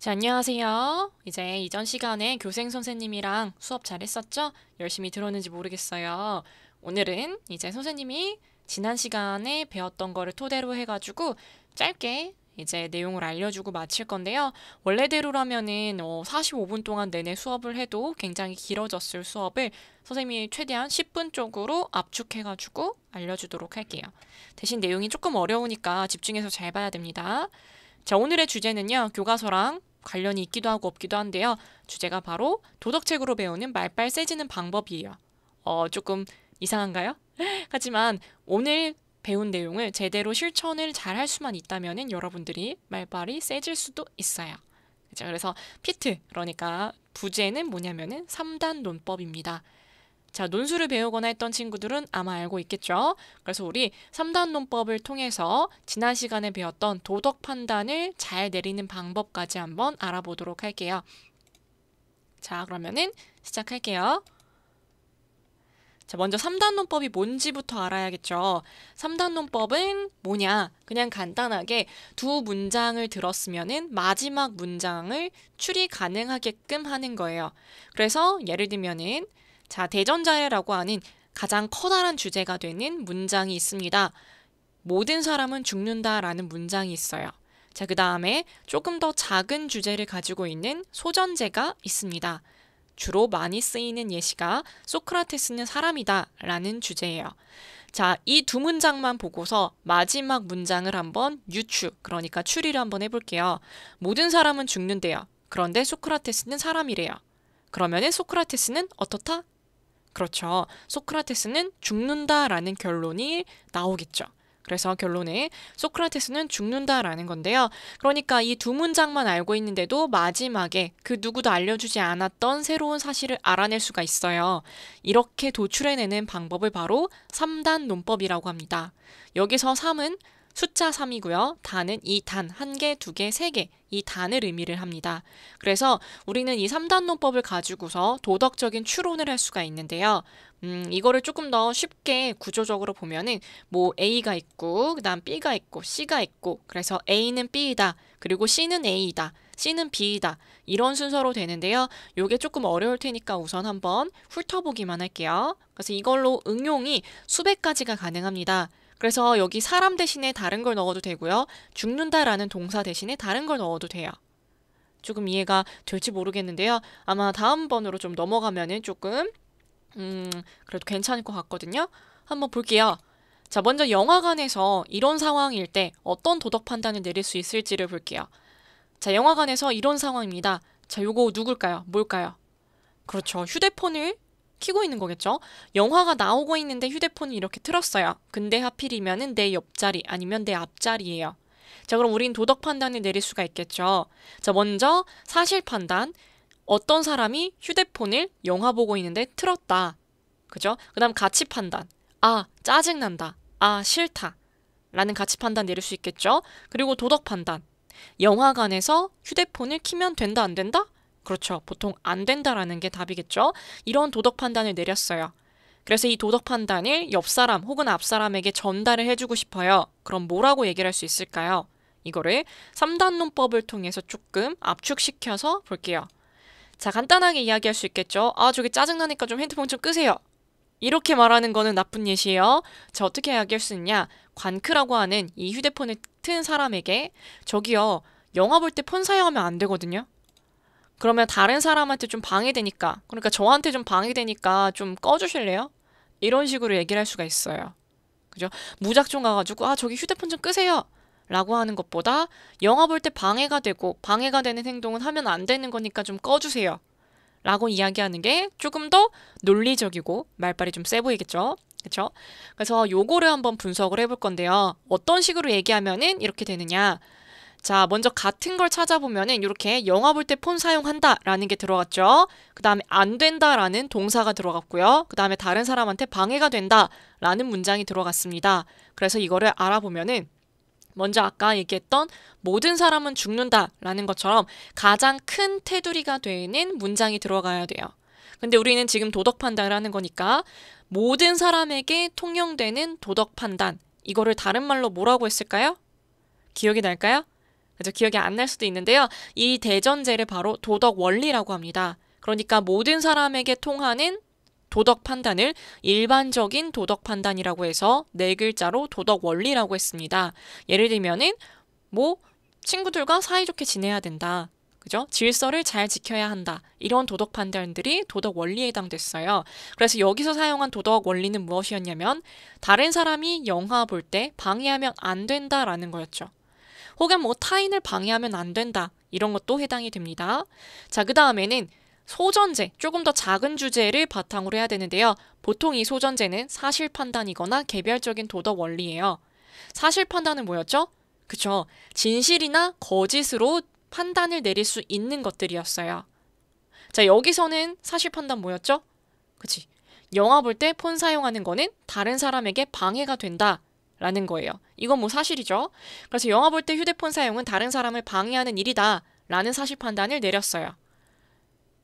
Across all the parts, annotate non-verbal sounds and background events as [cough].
자, 안녕하세요. 이제 이전 시간에 교생 선생님이랑 수업 잘했었죠? 열심히 들었는지 모르겠어요. 오늘은 이제 선생님이 지난 시간에 배웠던 거를 토대로 해가지고 짧게 이제 내용을 알려주고 마칠 건데요. 원래대로라면은 어, 45분 동안 내내 수업을 해도 굉장히 길어졌을 수업을 선생님이 최대한 10분 쪽으로 압축해가지고 알려주도록 할게요. 대신 내용이 조금 어려우니까 집중해서 잘 봐야 됩니다. 자, 오늘의 주제는요. 교과서랑 관련이 있기도 하고 없기도 한데요. 주제가 바로 도덕책으로 배우는 말빨 세지는 방법이에요. 어, 조금 이상한가요? [laughs] 하지만 오늘 배운 내용을 제대로 실천을 잘 할 수만 있다면 여러분들이 말빨이 세질 수도 있어요. 그죠? 그래서 피트, 그러니까 부제는 뭐냐면 3단 논법입니다. 자, 논술을 배우거나 했던 친구들은 아마 알고 있겠죠? 그래서 우리 3단 논법을 통해서 지난 시간에 배웠던 도덕 판단을 잘 내리는 방법까지 한번 알아보도록 할게요. 자, 그러면은 시작할게요. 자, 먼저 3단 논법이 뭔지부터 알아야겠죠. 3단 논법은 뭐냐? 그냥 간단하게 두 문장을 들었으면은 마지막 문장을 추리 가능하게끔 하는 거예요. 그래서 예를 들면은 자, 대전자해라고 하는 가장 커다란 주제가 되는 문장이 있습니다. 모든 사람은 죽는다라는 문장이 있어요. 자, 그 다음에 조금 더 작은 주제를 가지고 있는 소전제가 있습니다. 주로 많이 쓰이는 예시가 소크라테스는 사람이다 라는 주제예요. 자, 이 두 문장만 보고서 마지막 문장을 한번 유추, 그러니까 추리를 한번 해볼게요. 모든 사람은 죽는데요. 그런데 소크라테스는 사람이래요. 그러면 소크라테스는 어떻다? 그렇죠. 소크라테스는 죽는다라는 결론이 나오겠죠. 그래서 결론에 소크라테스는 죽는다라는 건데요. 그러니까 이 두 문장만 알고 있는데도 마지막에 그 누구도 알려주지 않았던 새로운 사실을 알아낼 수가 있어요. 이렇게 도출해내는 방법을 바로 3단 논법이라고 합니다. 여기서 3은 숫자 3이고요. 단은 이 단, 한 개, 두 개, 세 개, 이 단을 의미를 합니다. 그래서 우리는 이3단논법을 가지고서 도덕적인 추론을 할 수가 있는데요. 음, 이거를 조금 더 쉽게 구조적으로 보면은 뭐 A가 있고, 그 다음 B가 있고, C가 있고, 그래서 A는 B이다, 그리고 C는 A이다. C는 B이다. 이런 순서로 되는데요. 요게 조금 어려울 테니까 우선 한번 훑어보기만 할게요. 그래서 이걸로 응용이 수백 가지가 가능합니다. 그래서 여기 사람 대신에 다른 걸 넣어도 되고요. 죽는다라는 동사 대신에 다른 걸 넣어도 돼요. 조금 이해가 될지 모르겠는데요. 아마 다음 번으로 좀 넘어가면은 조금 음, 그래도 괜찮을 것 같거든요. 한번 볼게요. 자, 먼저 영화관에서 이런 상황일 때 어떤 도덕 판단을 내릴 수 있을지를 볼게요. 자, 영화관에서 이런 상황입니다. 자, 요거 누굴까요? 뭘까요? 그렇죠. 휴대폰을 키고 있는 거겠죠? 영화가 나오고 있는데 휴대폰을 이렇게 틀었어요. 근데 하필이면내 옆자리 아니면 내 앞자리예요. 자, 그럼 우린 도덕 판단을 내릴 수가 있겠죠. 자, 먼저 사실 판단. 어떤 사람이 휴대폰을 영화 보고 있는데 틀었다. 그죠? 그 다음 가치 판단. 아, 짜증난다. 아, 싫다. 라는 가치 판단 내릴 수 있겠죠? 그리고 도덕 판단. 영화관에서 휴대폰을 키면 된다, 안 된다? 그렇죠. 보통 안 된다라는 게 답이겠죠. 이런 도덕 판단을 내렸어요. 그래서 이 도덕 판단을 옆 사람 혹은 앞 사람에게 전달을 해주고 싶어요. 그럼 뭐라고 얘기를 할 수 있을까요? 이거를 3단논법을 통해서 조금 압축시켜서 볼게요. 자, 간단하게 이야기할 수 있겠죠? 아, 저기 짜증나니까 좀 핸드폰 좀 끄세요. 이렇게 말하는 거는 나쁜 예시예요. 자, 어떻게 이야기할 수 있냐? 관크라고 하는 이 휴대폰을 튼 사람에게 저기요, 영화 볼 때 폰 사용하면 안 되거든요. 그러면 다른 사람한테 좀 방해되니까, 그러니까 저한테 좀 방해되니까 좀 꺼주실래요? 이런 식으로 얘기를 할 수가 있어요. 그죠? 무작정 가가지고, 아, 저기 휴대폰 좀 끄세요! 라고 하는 것보다 영화 볼 때 방해가 되고, 방해가 되는 행동은 하면 안 되는 거니까 좀 꺼주세요. 라고 이야기하는 게 조금 더 논리적이고 말발이좀 세 보이겠죠? 그렇죠? 그래서 요거를 한번 분석을 해볼 건데요. 어떤 식으로 얘기하면은 이렇게 되느냐. 자, 먼저 같은 걸 찾아보면은 이렇게 영화 볼 때 폰 사용한다라는 게 들어갔죠. 그 다음에 안 된다라는 동사가 들어갔고요. 그 다음에 다른 사람한테 방해가 된다라는 문장이 들어갔습니다. 그래서 이거를 알아보면은 먼저 아까 얘기했던 모든 사람은 죽는다라는 것처럼 가장 큰 테두리가 되는 문장이 들어가야 돼요. 근데 우리는 지금 도덕 판단을 하는 거니까 모든 사람에게 통용되는 도덕 판단 이거를 다른 말로 뭐라고 했을까요? 기억이 날까요? 그래서 기억이 안 날 수도 있는데요. 이 대전제를 바로 도덕 원리라고 합니다. 그러니까 모든 사람에게 통하는 도덕 판단을 일반적인 도덕 판단이라고 해서 네 글자로 도덕 원리라고 했습니다. 예를 들면은 뭐 친구들과 사이좋게 지내야 된다. 그죠? 질서를 잘 지켜야 한다. 이런 도덕 판단들이 도덕 원리에 해당됐어요. 그래서 여기서 사용한 도덕 원리는 무엇이었냐면 다른 사람이 영화 볼 때 방해하면 안 된다라는 거였죠. 혹은 뭐 타인을 방해하면 안 된다. 이런 것도 해당이 됩니다. 자, 그 다음에는 소전제, 조금 더 작은 주제를 바탕으로 해야 되는데요. 보통 이 소전제는 사실 판단이거나 개별적인 도덕 원리예요. 사실 판단은 뭐였죠? 그쵸. 진실이나 거짓으로 판단을 내릴 수 있는 것들이었어요. 자, 여기서는 사실 판단 뭐였죠? 그치. 영화 볼 때 폰 사용하는 거는 다른 사람에게 방해가 된다. 라는 거예요. 이건 뭐 사실이죠. 그래서 영화 볼 때 휴대폰 사용은 다른 사람을 방해하는 일이다 라는 사실 판단을 내렸어요.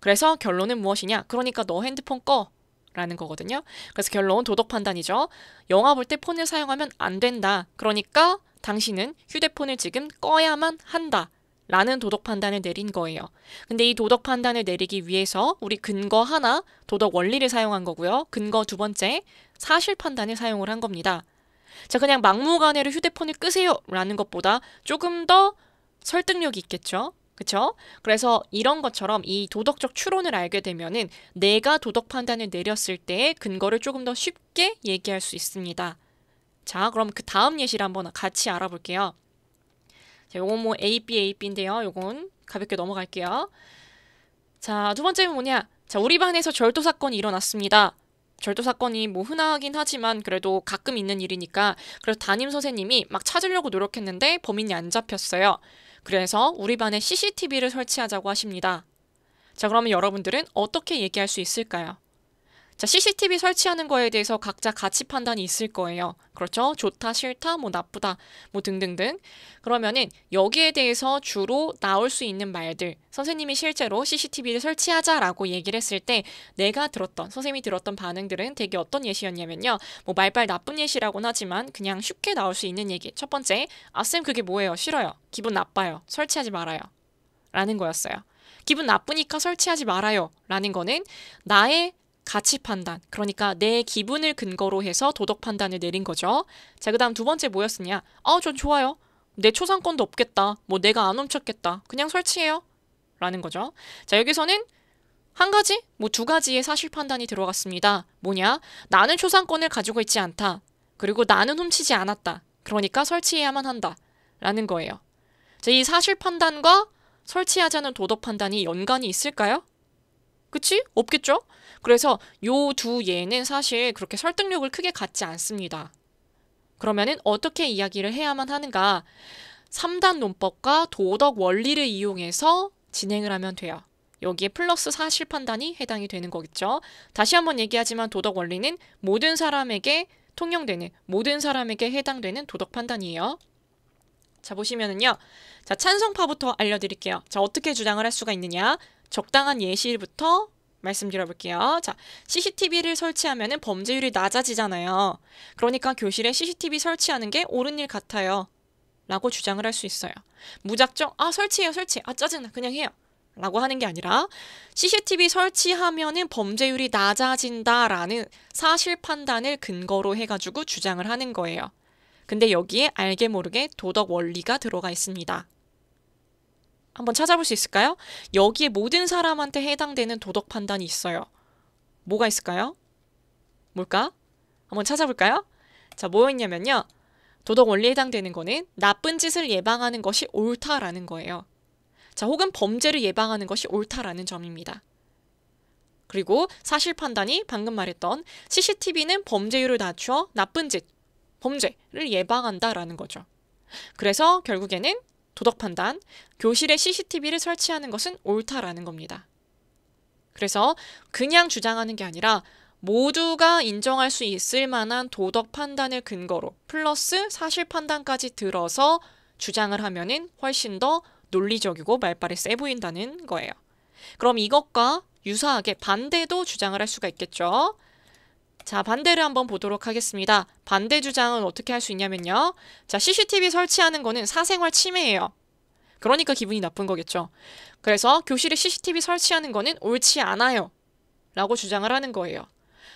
그래서 결론은 무엇이냐? 그러니까 너 핸드폰 꺼 라는 거거든요. 그래서 결론 은 도덕 판단이죠. 영화 볼 때 폰을 사용하면 안 된다. 그러니까 당신은 휴대폰을 지금 꺼야만 한다. 라는 도덕 판단을 내린 거예요. 근데 이 도덕 판단을 내리기 위해서 우리 근거 하나, 도덕 원리를 사용한 거고요. 근거 두 번째, 사실 판단을 사용을 한 겁니다. 자, 그냥 막무가내로 휴대폰을 끄세요 라는 것보다 조금 더 설득력이 있겠죠? 그쵸? 그래서 이런 것처럼 이 도덕적 추론을 알게 되면은 내가 도덕 판단을 내렸을 때의 근거를 조금 더 쉽게 얘기할 수 있습니다. 자, 그럼 그 다음 예시를 한번 같이 알아볼게요. 자, 요건 뭐 A, B, A, B인데요. 요건 가볍게 넘어갈게요. 자, 두 번째는 뭐냐? 자, 우리 반에서 절도 사건이 일어났습니다. 절도 사건이 뭐 흔하긴 하지만 그래도 가끔 있는 일이니까 그래서 담임 선생님이 막 찾으려고 노력했는데 범인이 안 잡혔어요. 그래서 우리 반에 CCTV를 설치하자고 하십니다. 자, 그러면 여러분들은 어떻게 얘기할 수 있을까요? 자, CCTV 설치하는 거에 대해서 각자 가치 판단이 있을 거예요. 그렇죠? 좋다, 싫다, 뭐 나쁘다, 뭐 등등등. 그러면은 여기에 대해서 주로 나올 수 있는 말들, 선생님이 실제로 CCTV를 설치하자라고 얘기를 했을 때 내가 들었던, 선생님이 들었던 반응들은 되게 어떤 예시였냐면요. 뭐 말빨 나쁜 예시라고는 하지만 그냥 쉽게 나올 수 있는 얘기. 첫 번째, 아, 쌤 그게 뭐예요? 싫어요. 기분 나빠요. 설치하지 말아요. 라는 거였어요. 기분 나쁘니까 설치하지 말아요. 라는 거는 나의 가치 판단, 그러니까 내 기분을 근거로 해서 도덕 판단을 내린 거죠. 자, 그 다음 두 번째 뭐였으냐? 아, 전 좋아요. 내 초상권도 없겠다. 뭐 내가 안 훔쳤겠다. 그냥 설치해요. 라는 거죠. 자, 여기서는 한 가지, 뭐 두 가지의 사실 판단이 들어갔습니다. 뭐냐? 나는 초상권을 가지고 있지 않다. 그리고 나는 훔치지 않았다. 그러니까 설치해야만 한다. 라는 거예요. 자, 이 사실 판단과 설치하자는 도덕 판단이 연관이 있을까요? 그치? 없겠죠? 그래서 요 두 예는 사실 그렇게 설득력을 크게 갖지 않습니다. 그러면은 어떻게 이야기를 해야만 하는가? 3단 논법과 도덕 원리를 이용해서 진행을 하면 돼요. 여기에 플러스 사실 판단이 해당이 되는 거겠죠. 다시 한번 얘기하지만 도덕 원리는 모든 사람에게 통용되는 모든 사람에게 해당되는 도덕 판단이에요. 자 보시면은요. 자 찬성파부터 알려드릴게요. 자 어떻게 주장을 할 수가 있느냐. 적당한 예시부터 말씀드려볼게요. 자, CCTV를 설치하면 범죄율이 낮아지잖아요. 그러니까 교실에 CCTV 설치하는 게 옳은 일 같아요. 라고 주장을 할 수 있어요. 무작정, 아, 설치해요, 설치. 아, 짜증나. 그냥 해요. 라고 하는 게 아니라 CCTV 설치하면 범죄율이 낮아진다라는 사실 판단을 근거로 해가지고 주장을 하는 거예요. 근데 여기에 알게 모르게 도덕 원리가 들어가 있습니다. 한번 찾아볼 수 있을까요? 여기에 모든 사람한테 해당되는 도덕 판단이 있어요. 뭐가 있을까요? 뭘까? 한번 찾아볼까요? 자, 뭐였냐면요. 도덕 원리에 해당되는 거는 나쁜 짓을 예방하는 것이 옳다라는 거예요. 자, 혹은 범죄를 예방하는 것이 옳다라는 점입니다. 그리고 사실 판단이 방금 말했던 CCTV는 범죄율을 낮춰 나쁜 짓, 범죄를 예방한다라는 거죠. 그래서 결국에는 도덕 판단, 교실에 CCTV를 설치하는 것은 옳다라는 겁니다. 그래서 그냥 주장하는 게 아니라 모두가 인정할 수 있을 만한 도덕 판단을 근거로 플러스 사실 판단까지 들어서 주장을 하면은 훨씬 더 논리적이고 말발이 세 보인다는 거예요. 그럼 이것과 유사하게 반대도 주장을 할 수가 있겠죠. 자, 반대를 한번 보도록 하겠습니다. 반대 주장은 어떻게 할 수 있냐면요. 자, CCTV 설치하는 거는 사생활 침해예요. 그러니까 기분이 나쁜 거겠죠. 그래서 교실에 CCTV 설치하는 거는 옳지 않아요. 라고 주장을 하는 거예요.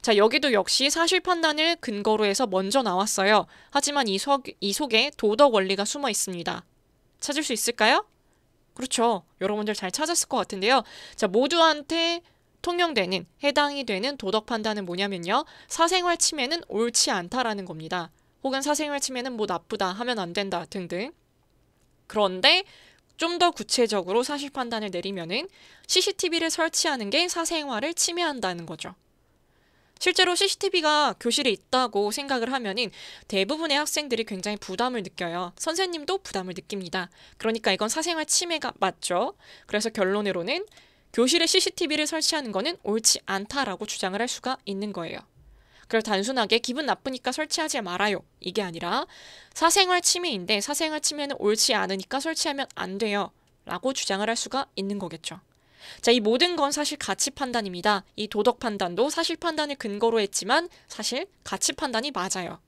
자, 여기도 역시 사실 판단을 근거로 해서 먼저 나왔어요. 하지만 이, 속, 이 속에 도덕 원리가 숨어 있습니다. 찾을 수 있을까요? 그렇죠. 여러분들 잘 찾았을 것 같은데요. 자, 모두한테 통용되는 해당이 되는 도덕 판단은 뭐냐면요. 사생활 침해는 옳지 않다라는 겁니다. 혹은 사생활 침해는 뭐 나쁘다 하면 안 된다 등등. 그런데 좀 더 구체적으로 사실 판단을 내리면은 CCTV를 설치하는 게 사생활을 침해한다는 거죠. 실제로 CCTV가 교실에 있다고 생각을 하면은 대부분의 학생들이 굉장히 부담을 느껴요. 선생님도 부담을 느낍니다. 그러니까 이건 사생활 침해가 맞죠. 그래서 결론으로는 교실에 CCTV를 설치하는 것은 옳지 않다라고 주장을 할 수가 있는 거예요. 그걸 단순하게 기분 나쁘니까 설치하지 말아요. 이게 아니라 사생활 침해인데 사생활 침해는 옳지 않으니까 설치하면 안 돼요. 라고 주장을 할 수가 있는 거겠죠. 자, 이 모든 건 사실 가치 판단입니다. 이 도덕 판단도 사실 판단을 근거로 했지만 사실 가치 판단이 맞아요.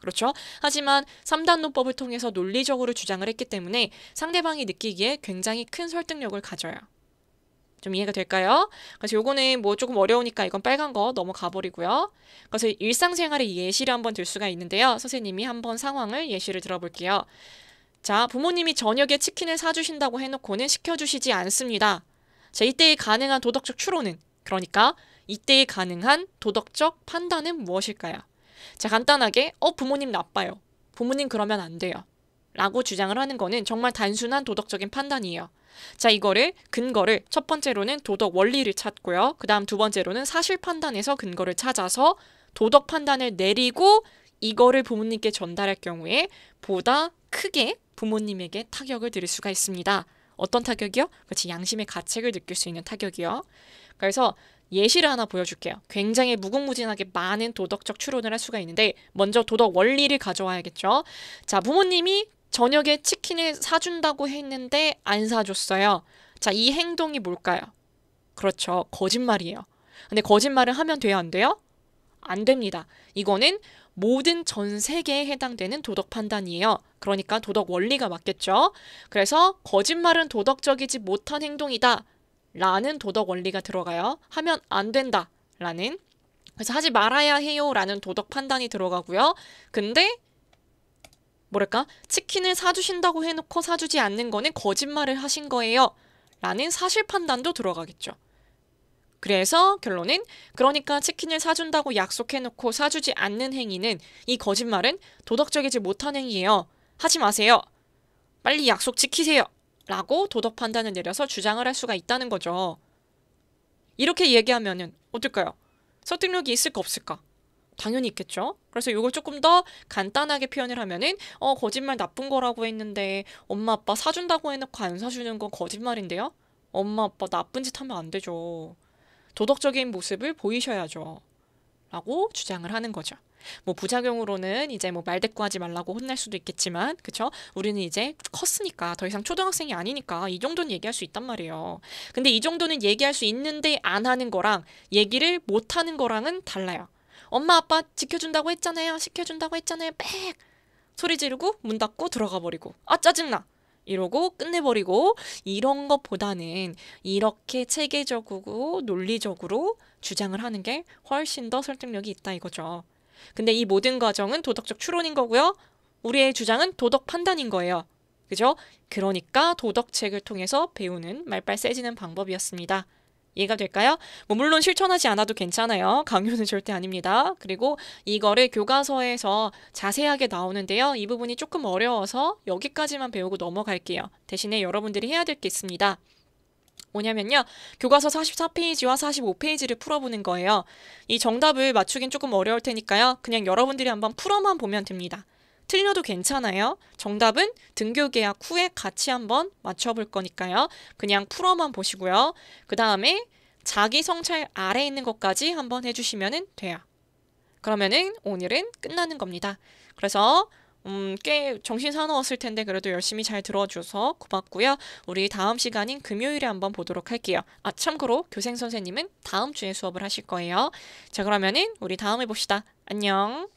그렇죠? 하지만 3단논법을 통해서 논리적으로 주장을 했기 때문에 상대방이 느끼기에 굉장히 큰 설득력을 가져요. 좀 이해가 될까요? 그래서 요거는 뭐 조금 어려우니까 이건 빨간 거 넘어가 버리고요. 그래서 일상생활의 예시를 한번 들 수가 있는데요. 선생님이 한번 상황을 예시를 들어볼게요. 자, 부모님이 저녁에 치킨을 사주신다고 해놓고는 시켜주시지 않습니다. 자, 이때의 가능한 도덕적 추론은 그러니까 이때의 가능한 도덕적 판단은 무엇일까요? 자, 간단하게 어 부모님 나빠요. 부모님 그러면 안 돼요. 라고 주장을 하는 거는 정말 단순한 도덕적인 판단이에요. 자, 이거를 근거를 첫 번째로는 도덕 원리를 찾고요. 그 다음 두 번째로는 사실 판단에서 근거를 찾아서 도덕 판단을 내리고 이거를 부모님께 전달할 경우에 보다 크게 부모님에게 타격을 드릴 수가 있습니다. 어떤 타격이요? 그렇지, 양심의 가책을 느낄 수 있는 타격이요. 그래서 예시를 하나 보여줄게요. 굉장히 무궁무진하게 많은 도덕적 추론을 할 수가 있는데 먼저 도덕 원리를 가져와야겠죠. 자, 부모님이 저녁에 치킨을 사준다고 했는데 안 사줬어요. 자, 이 행동이 뭘까요? 그렇죠. 거짓말이에요. 근데 거짓말을 하면 돼요, 안 돼요? 안 됩니다. 이거는 모든 전 세계에 해당되는 도덕 판단이에요. 그러니까 도덕 원리가 맞겠죠? 그래서 거짓말은 도덕적이지 못한 행동이다. 라는 도덕 원리가 들어가요. 하면 안 된다. 라는. 그래서 하지 말아야 해요. 라는 도덕 판단이 들어가고요. 근데 뭐랄까 치킨을 사주신다고 해놓고 사주지 않는 거는 거짓말을 하신 거예요. 라는 사실 판단도 들어가겠죠. 그래서 결론은 그러니까 치킨을 사준다고 약속해놓고 사주지 않는 행위는 이 거짓말은 도덕적이지 못한 행위예요. 하지 마세요. 빨리 약속 지키세요. 라고 도덕 판단을 내려서 주장을 할 수가 있다는 거죠. 이렇게 얘기하면은 어떨까요? 설득력이 있을까 없을까? 당연히 있겠죠. 그래서 이걸 조금 더 간단하게 표현을 하면은 어 거짓말 나쁜 거라고 했는데 엄마 아빠 사준다고 해놓고 안 사주는 건 거짓말인데요. 엄마 아빠 나쁜 짓 하면 안 되죠. 도덕적인 모습을 보이셔야죠. 라고 주장을 하는 거죠. 뭐 부작용으로는 이제 뭐 말대꾸하지 말라고 혼낼 수도 있겠지만 그쵸 우리는 이제 컸으니까 더 이상 초등학생이 아니니까 이 정도는 얘기할 수 있단 말이에요 근데 이 정도는 얘기할 수 있는데 안 하는 거랑 얘기를 못 하는 거랑은 달라요 엄마 아빠 지켜준다고 했잖아요. 시켜준다고 했잖아요. 빽 소리 지르고 문 닫고 들어가 버리고 아 짜증나 이러고 끝내버리고 이런 것보다는 이렇게 체계적이고 논리적으로 주장을 하는 게 훨씬 더 설득력이 있다 이거죠. 근데 이 모든 과정은 도덕적 추론인 거고요. 우리의 주장은 도덕 판단인 거예요. 그죠? 그러니까 도덕책을 통해서 배우는 말빨 세지는 방법이었습니다. 이해가 될까요? 뭐 물론 실천하지 않아도 괜찮아요. 강요는 절대 아닙니다. 그리고 이거를 교과서에서 자세하게 나오는데요. 이 부분이 조금 어려워서 여기까지만 배우고 넘어갈게요. 대신에 여러분들이 해야 될 게 있습니다. 뭐냐면요. 교과서 44페이지와 45페이지를 풀어보는 거예요. 이 정답을 맞추긴 조금 어려울 테니까요. 그냥 여러분들이 한번 풀어만 보면 됩니다. 틀려도 괜찮아요. 정답은 등교 계약 후에 같이 한번 맞춰볼 거니까요. 그냥 풀어만 보시고요. 그 다음에 자기 성찰 아래 있는 것까지 한번 해주시면 돼요. 그러면은 오늘은 끝나는 겁니다. 그래서 음, 꽤 정신 사나웠을 텐데 그래도 열심히 잘 들어줘서 고맙고요. 우리 다음 시간인 금요일에 한번 보도록 할게요. 아 참고로 교생 선생님은 다음 주에 수업을 하실 거예요. 자 그러면은 우리 다음에 봅시다. 안녕.